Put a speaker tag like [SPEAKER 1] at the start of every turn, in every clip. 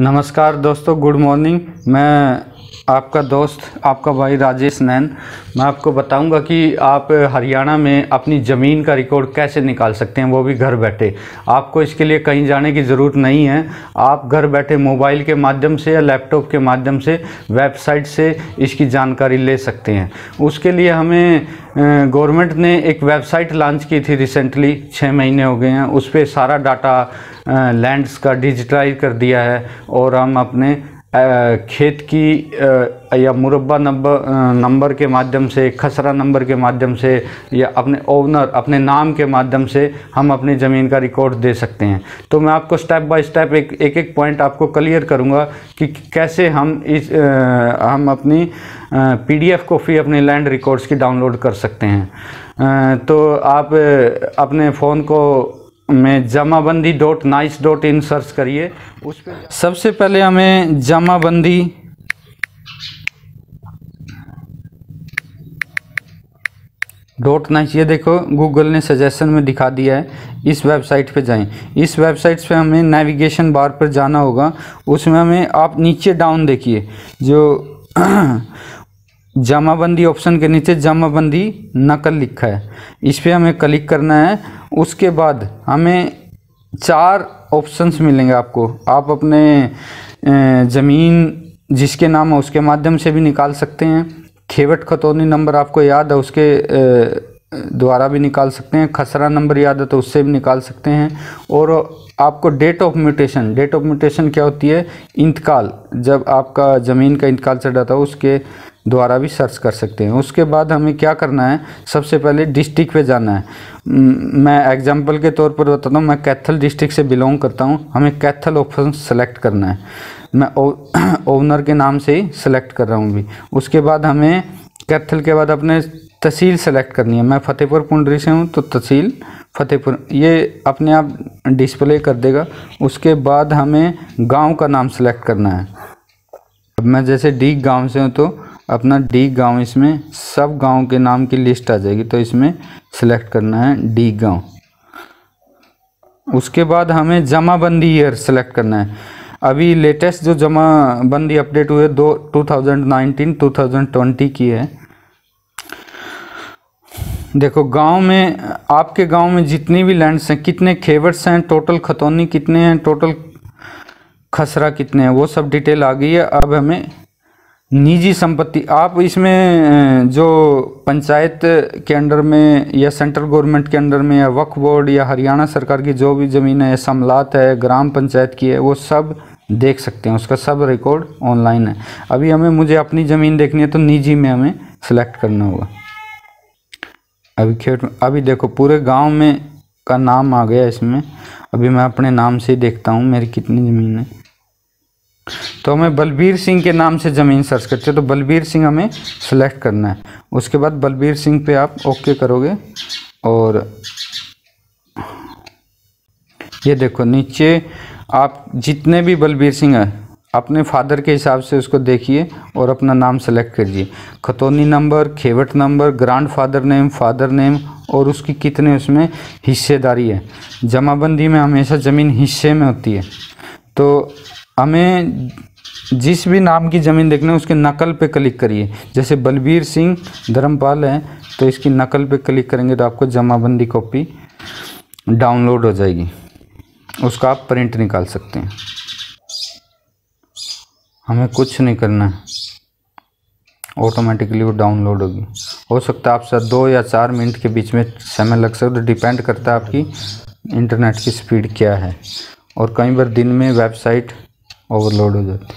[SPEAKER 1] नमस्कार दोस्तों good morning मैं आपका दोस्त आपका भाई राजेश नैन मैं आपको बताऊंगा कि आप हरियाणा में अपनी ज़मीन का रिकॉर्ड कैसे निकाल सकते हैं वो भी घर बैठे आपको इसके लिए कहीं जाने की ज़रूरत नहीं है आप घर बैठे मोबाइल के माध्यम से या लैपटॉप के माध्यम से वेबसाइट से इसकी जानकारी ले सकते हैं उसके लिए हमें गवर्नमेंट ने एक वेबसाइट लॉन्च की थी रिसेंटली छः महीने हो गए हैं उस पर सारा डाटा लैंड्स का डिजिटलाइज कर दिया है और हम अपने खेत की या मुरबा नंबर नंबर के माध्यम से खसरा नंबर के माध्यम से या अपने ओनर अपने नाम के माध्यम से हम अपनी ज़मीन का रिकॉर्ड दे सकते हैं तो मैं आपको स्टेप बाय स्टेप एक एक एक पॉइंट आपको क्लियर करूंगा कि कैसे हम इस आ, हम अपनी पीडीएफ कॉपी अपने लैंड रिकॉर्ड्स की डाउनलोड कर सकते हैं आ, तो आप अपने फ़ोन को में Jamabandi dot nic dot in search करिए उस पर सबसे पहले हमें जमाबंदी डॉट नाइस ये देखो गूगल ने सजेशन में दिखा दिया है इस वेबसाइट पे जाएं इस वेबसाइट पे हमें नेविगेशन बार पर जाना होगा उसमें हमें आप नीचे डाउन देखिए जो जमाबंदी ऑप्शन के नीचे जमाबंदी नकल लिखा है इस पर हमें क्लिक करना है उसके बाद हमें चार ऑप्शंस मिलेंगे आपको आप अपने ज़मीन जिसके नाम है उसके माध्यम से भी निकाल सकते हैं खेवट खतौनी नंबर आपको याद है उसके द्वारा भी निकाल सकते हैं खसरा नंबर याद है तो उससे भी निकाल सकते हैं और आपको date of mutation date of mutation क्या होती है इंतकाल जब आपका ज़मीन का इंतकाल चल जाता है उसके द्वारा भी सर्च कर सकते हैं उसके बाद हमें क्या करना है सबसे पहले डिस्ट्रिक्ट पे जाना है मैं एग्जांपल के तौर पर बताता हूँ मैं कैथल डिस्ट्रिक्ट से बिलोंग करता हूँ हमें कैथल ऑप्शन सेलेक्ट करना है मैं ओनर के नाम से ही सेलेक्ट कर रहा हूँ भी उसके बाद हमें कैथल के बाद अपने तहसील सेलेक्ट करनी है मैं फतेहपुर पुंडरी से हूँ तो तहसील फतेहपुर ये अपने आप डिस्प्ले कर देगा उसके बाद हमें गांव का नाम सेलेक्ट करना है मैं जैसे डी गांव से हूँ तो अपना डी गांव इसमें सब गांव के नाम की लिस्ट आ जाएगी तो इसमें सेलेक्ट करना है डी गांव उसके बाद हमें जमाबंदी ईयर सेलेक्ट करना है अभी लेटेस्ट जो जमाबंदी अपडेट हुए दो 2019 2020 की है देखो गांव में आपके गांव में जितनी भी लैंड्स हैं कितने खेवर्स हैं टोटल खतौनी कितने हैं टोटल खसरा कितने हैं वो सब डिटेल आ गई है अब हमें निजी संपत्ति आप इसमें जो पंचायत के अंडर में या सेंट्रल गवर्नमेंट के अंडर में या वक्फ बोर्ड या हरियाणा सरकार की जो भी ज़मीन है समलात है ग्राम पंचायत की है वो सब देख सकते हैं उसका सब रिकॉर्ड ऑनलाइन है अभी हमें मुझे अपनी ज़मीन देखनी है तो निजी में हमें सेलेक्ट करना होगा अभी खेत अभी देखो पूरे गाँव में का नाम आ गया इसमें अभी मैं अपने नाम से देखता हूँ मेरी कितनी ज़मीन है तो हमें बलबीर सिंह के नाम से ज़मीन सर्च करते हैं तो बलबीर सिंह हमें सेलेक्ट करना है उसके बाद बलबीर सिंह पे आप ओके करोगे और ये देखो नीचे आप जितने भी बलबीर सिंह हैं अपने फादर के हिसाब से उसको देखिए और अपना नाम सेलेक्ट करिए खतौनी नंबर खेवट number grand father name father name और उसकी कितने उसमें हिस्सेदारी है जमाबंदी में हमेशा ज़मीन हिस्से में होती है तो हमें जिस भी नाम की ज़मीन देखना है उसके नकल पे क्लिक करिए जैसे बलबीर सिंह धर्मपाल हैं तो इसकी नकल पे क्लिक करेंगे तो आपको जमाबंदी कॉपी डाउनलोड हो जाएगी उसका आप प्रिंट निकाल सकते हैं हमें कुछ नहीं करना है ऑटोमेटिकली वो डाउनलोड होगी हो सकता है आपसे दो या चार मिनट के बीच में समय लग सकता है डिपेंड करता है आपकी इंटरनेट की स्पीड क्या है और कई बार दिन में वेबसाइट ओवरलोड हो जाती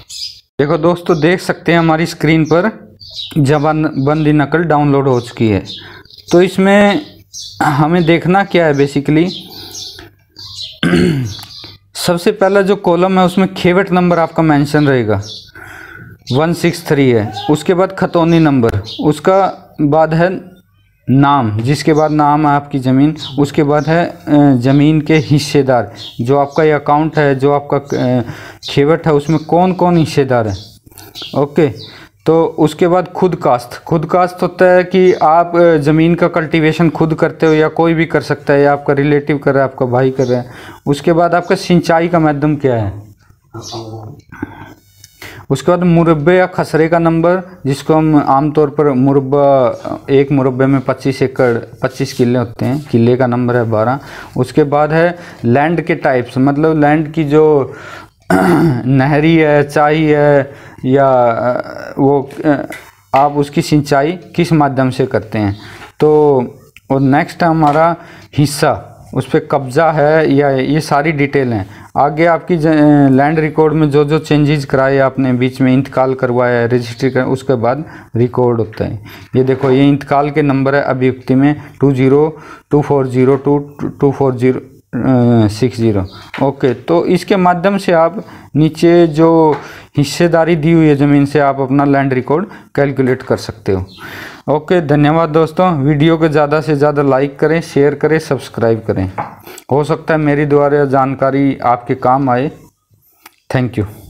[SPEAKER 1] देखो दोस्तों देख सकते हैं हमारी स्क्रीन पर जबान बंदी नकल डाउनलोड हो चुकी है तो इसमें हमें देखना क्या है बेसिकली सबसे पहला जो कॉलम है उसमें खेवट नंबर आपका मेंशन रहेगा वन सिक्स थ्री है उसके बाद खतौनी नंबर उसका बाद है नाम जिसके बाद नाम है आपकी ज़मीन उसके बाद है ज़मीन के हिस्सेदार जो आपका ये अकाउंट है जो आपका खेवट है उसमें कौन कौन हिस्सेदार है ओके तो उसके बाद खुद कास्त खुद कास्त होता है कि आप ज़मीन का कल्टीवेशन खुद करते हो या कोई भी कर सकता है या आपका रिलेटिव कर रहा है आपका भाई कर रहा है उसके बाद आपका सिंचाई का माध्यम क्या है हाँ, हाँ। उसके बाद मुरबे या खसरे का नंबर जिसको हम आमतौर पर मुरबा एक मुरबे में 25 एकड़ 25 किले होते हैं किले का नंबर है 12 उसके बाद है लैंड के टाइप्स मतलब लैंड की जो नहरी है चाही है या वो आप उसकी सिंचाई किस माध्यम से करते हैं तो और नेक्स्ट है हमारा हिस्सा उस पर कब्ज़ा है या ये सारी डिटेल हैं आगे आपकी लैंड रिकॉर्ड में जो जो चेंजेस कराए आपने बीच में इंतकाल करवाया है रजिस्ट्री कर उसके बाद रिकॉर्ड होता है ये देखो ये इंतकाल के नंबर है अभियुक्ति में two zero two four zero two two four zero six zero okay तो इसके माध्यम से आप नीचे जो हिस्सेदारी दी हुई है ज़मीन से आप अपना लैंड रिकॉर्ड कैलकुलेट कर सकते हो ओके धन्यवाद दोस्तों वीडियो को ज़्यादा से ज़्यादा लाइक करें शेयर करें सब्सक्राइब करें हो सकता है मेरी द्वारा जानकारी आपके काम आए थैंक यू